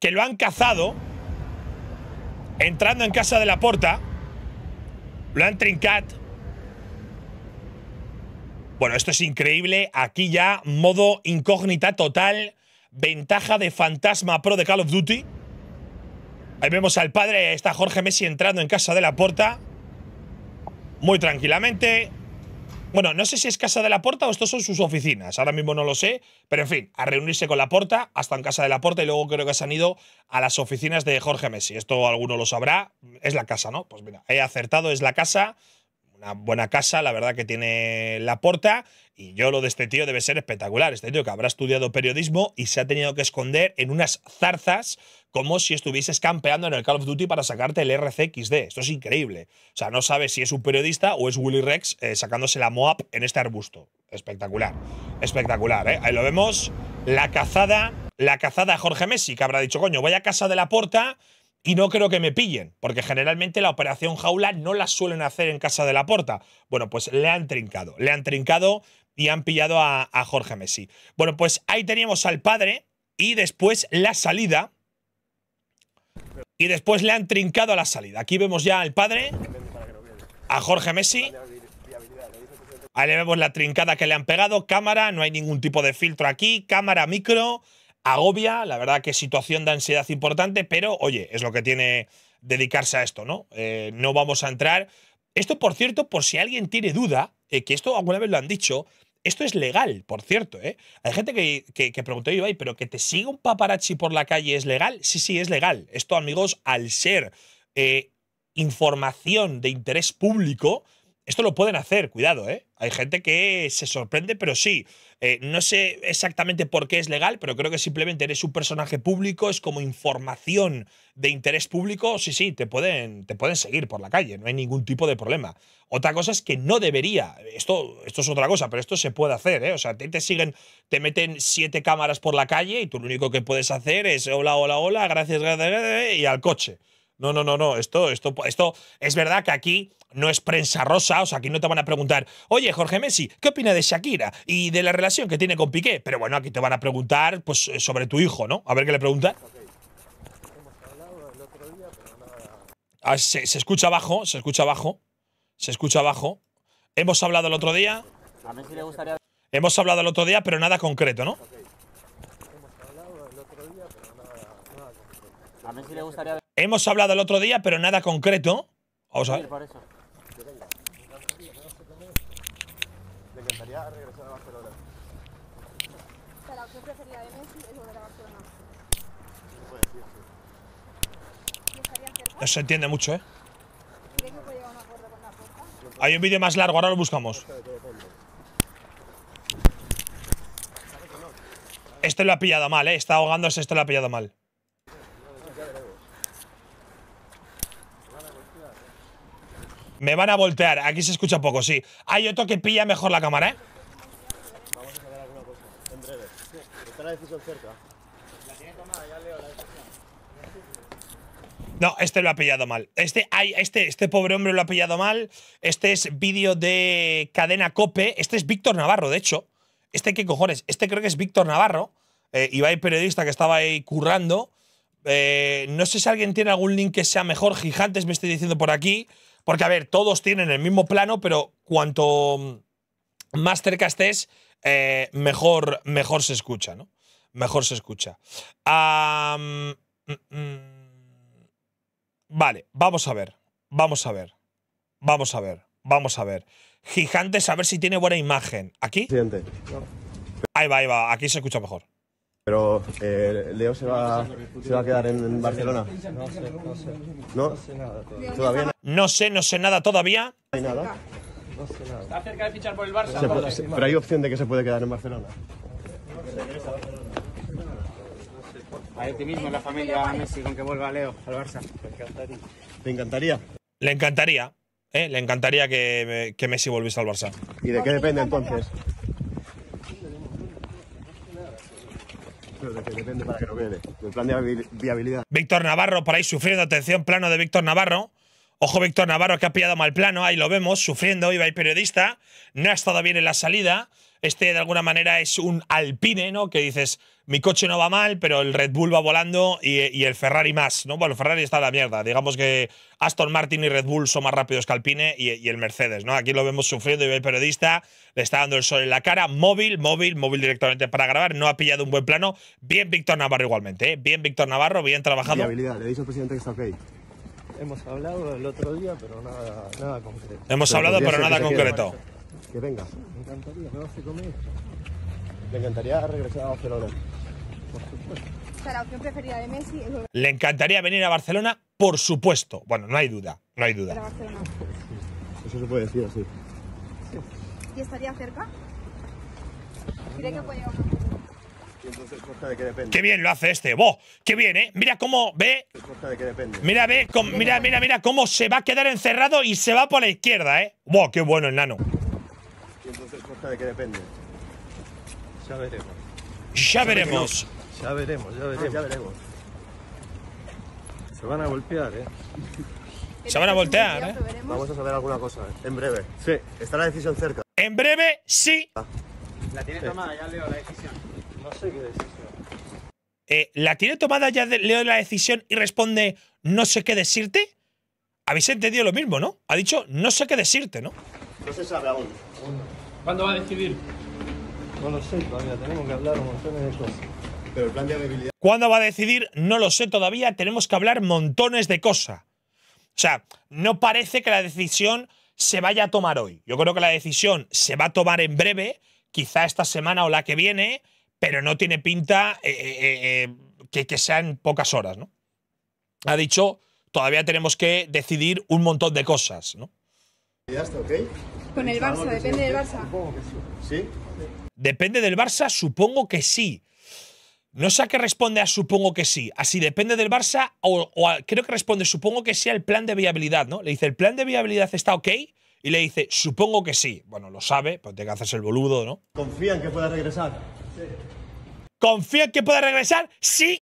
que lo han cazado entrando en casa de la porta. Lo han trincado Bueno, esto es increíble. Aquí ya, modo incógnita total. Ventaja de Fantasma Pro de Call of Duty. Ahí vemos al padre, está Jorge Messi entrando en casa de la puerta. Muy tranquilamente. Bueno, no sé si es casa de la Porta o estos son sus oficinas, ahora mismo no lo sé, pero en fin, a reunirse con la Porta, hasta en casa de la Porta y luego creo que se han ido a las oficinas de Jorge Messi. Esto alguno lo sabrá, es la casa, ¿no? Pues mira, he acertado, es la casa una buena casa, la verdad que tiene la porta. Y yo lo de este tío debe ser espectacular. Este tío que habrá estudiado periodismo y se ha tenido que esconder en unas zarzas como si estuvieses campeando en el Call of Duty para sacarte el RCXD. Esto es increíble. O sea, no sabes si es un periodista o es Willy Rex eh, sacándose la Moab en este arbusto. Espectacular. Espectacular, eh. Ahí lo vemos. La cazada. La cazada Jorge Messi, que habrá dicho, coño, voy a casa de la porta y no creo que me pillen, porque generalmente la operación jaula no la suelen hacer en casa de la porta. Bueno, pues le han trincado, le han trincado y han pillado a, Jorge Messi. Bueno, pues ahí teníamos al padre y después la salida. Y después le han trincado a la salida. Aquí vemos ya al padre, a Jorge Messi. Ahí vemos la trincada que le han pegado. Cámara, no hay ningún tipo de filtro aquí. Cámara, micro agobia, la verdad que situación de ansiedad importante, pero oye, es lo que tiene dedicarse a esto, ¿no? Eh, no vamos a entrar. Esto, por cierto, por si alguien tiene duda, eh, que esto alguna vez lo han dicho, esto es legal, por cierto, ¿eh? Hay gente que, que, preguntó, Ibai, ¿pero que te siga un paparazzi por la calle es legal? Sí, sí, es legal. Esto, amigos, al ser eh, información de interés público, esto lo pueden hacer, cuidado, ¿eh? Hay gente que se sorprende, pero sí. Eh, no sé exactamente por qué es legal, pero creo que simplemente eres un personaje público, es como información de interés público. Sí, sí, te pueden, te pueden seguir por la calle, no hay ningún tipo de problema. Otra cosa es que no debería. Esto, esto es otra cosa, pero esto se puede hacer, ¿eh? O sea, te, te siguen, te meten siete cámaras por la calle y tú lo único que puedes hacer es hola, hola, hola, gracias, gracias, gracias y al coche. No, no, no, no. Esto, esto, esto es verdad que aquí no es prensa rosa, o sea, aquí no te van a preguntar, oye, Jorge Messi, ¿qué opina de Shakira y de la relación que tiene con Piqué? Pero bueno, aquí te van a preguntar pues, eh, sobre tu hijo, ¿no? A ver qué le preguntan. Ah, se, escucha abajo, se escucha abajo, se escucha abajo. Hemos hablado el otro día. Hemos hablado el otro día, pero nada concreto, ¿no? A le gustaría. Hemos hablado el otro día, pero nada concreto. Vamos a ver. No se entiende mucho, ¿eh? Hay un vídeo más largo, ahora lo buscamos. Este lo ha pillado mal, ¿eh? Está ahogándose, Esto lo ha pillado mal. Me van a voltear. Aquí se escucha poco, sí. Hay otro que pilla mejor la cámara, ¿eh? Vamos a alguna cosa, en breve. Está la cerca. La tiene tomada, ya leo la decisión. No, este lo ha pillado mal. Este, este, este pobre hombre lo ha pillado mal. Este es vídeo de cadena Cope. Este es Víctor Navarro, de hecho. Este, ¿qué cojones? Este creo que es Víctor Navarro. iba eh, Ibai, periodista que estaba ahí currando. Eh, no sé si alguien tiene algún link que sea mejor. Gigantes me estoy diciendo por aquí. Porque, a ver, todos tienen el mismo plano, pero cuanto mm, más cerca estés, eh, mejor, mejor se escucha, ¿no? Mejor se escucha. Mm, mm. vale, vamos a ver. Vamos a ver. Vamos a ver. Vamos a ver. Gigantes, a ver si tiene buena imagen. ¿Aquí? Ahí va, ahí va. Aquí se escucha mejor. Pero eh, Leo se va, se va a quedar en, Barcelona. No sé, no sé. ¿No? No sé nada todavía. no? sé, no sé nada todavía. No hay nada. No sé nada. Está cerca de fichar por el Barça. pero hay opción de que se puede quedar en Barcelona. A ti mismo, la familia Messi, con que vuelva Leo al Barça. Le encantaría. ¿Te encantaría? Le encantaría. ¿eh? Le encantaría que Messi volviese al Barça. ¿Y de qué depende entonces? para que plan de viabilidad. Víctor Navarro, por ahí sufriendo, atención, plano de Víctor Navarro. Ojo, Víctor Navarro, que ha pillado mal plano, ahí lo vemos, sufriendo, iba el periodista, no ha estado bien en la salida. Este, de alguna manera, es un alpine, ¿no? Que dices, mi coche no va mal, pero el Red Bull va volando y, el Ferrari más, ¿no? Bueno, el Ferrari está a la mierda. Digamos que Aston Martin y Red Bull son más rápidos que Alpine y, el Mercedes, ¿no? Aquí lo vemos sufriendo y el periodista le está dando el sol en la cara. Móvil, móvil, móvil directamente para grabar. No ha pillado un buen plano. Bien Víctor Navarro igualmente, ¿eh? Bien Víctor Navarro, bien trabajado. Le dice al presidente que está ok. Hemos hablado el otro día, pero nada, nada concreto. Hemos hablado, pero nada concreto. Que venga. Me encantaría, me vas a comer. Me encantaría regresar a Barcelona opción preferida Messi Le encantaría venir a Barcelona, por supuesto. Bueno, no hay duda, no hay duda. Eso se puede decir así. ¿Y estaría cerca? ¿Cree que puede llegar entonces de Qué bien lo hace este. ¡Boh! ¡Qué bien, eh! Mira cómo ve. de depende. Mira, ve, mira, mira, mira cómo se va a quedar encerrado y se va por la izquierda, eh. Wow, ¡Qué bueno el nano! entonces de depende. Ya veremos. Ya veremos. Ya veremos, ya veremos. Ah, ya veremos. Se van a golpear, ¿eh? Se van a voltear, ¿eh? Vamos a saber alguna cosa, ¿eh? en breve. Sí. Está la decisión cerca. En breve, sí. Ah. La tiene tomada ya, Leo, la decisión. No sé qué decisión. Eh, ¿La tiene tomada ya, Leo, la decisión y responde, no sé qué decirte? Habéis entendido lo mismo, ¿no? Ha dicho, no sé qué decirte, ¿no? No se sabe aún. ¿Cuándo va a decidir? No lo sé, todavía tenemos que hablar un montón de cosas. ¿Cuándo va a decidir? No lo sé todavía. Tenemos que hablar montones de cosas. O sea, no parece que la decisión se vaya a tomar hoy. Yo creo que la decisión se va a tomar en breve, quizá esta semana o la que viene, pero no tiene pinta eh, eh, eh, que, que sean pocas horas, ¿no? Ha dicho, todavía tenemos que decidir un montón de cosas, ¿no? OK? Con el Barça, depende del Barça. Sí. Depende del Barça, supongo que sí. No sé a qué responde a supongo que sí. Así depende del Barça o, creo que responde supongo que sí al plan de viabilidad, ¿no? Le dice, ¿el plan de viabilidad está ok? Y le dice, supongo que sí. Bueno, lo sabe, pues tiene que hacerse el boludo, ¿no? en que pueda regresar? Sí. en que pueda regresar? Sí.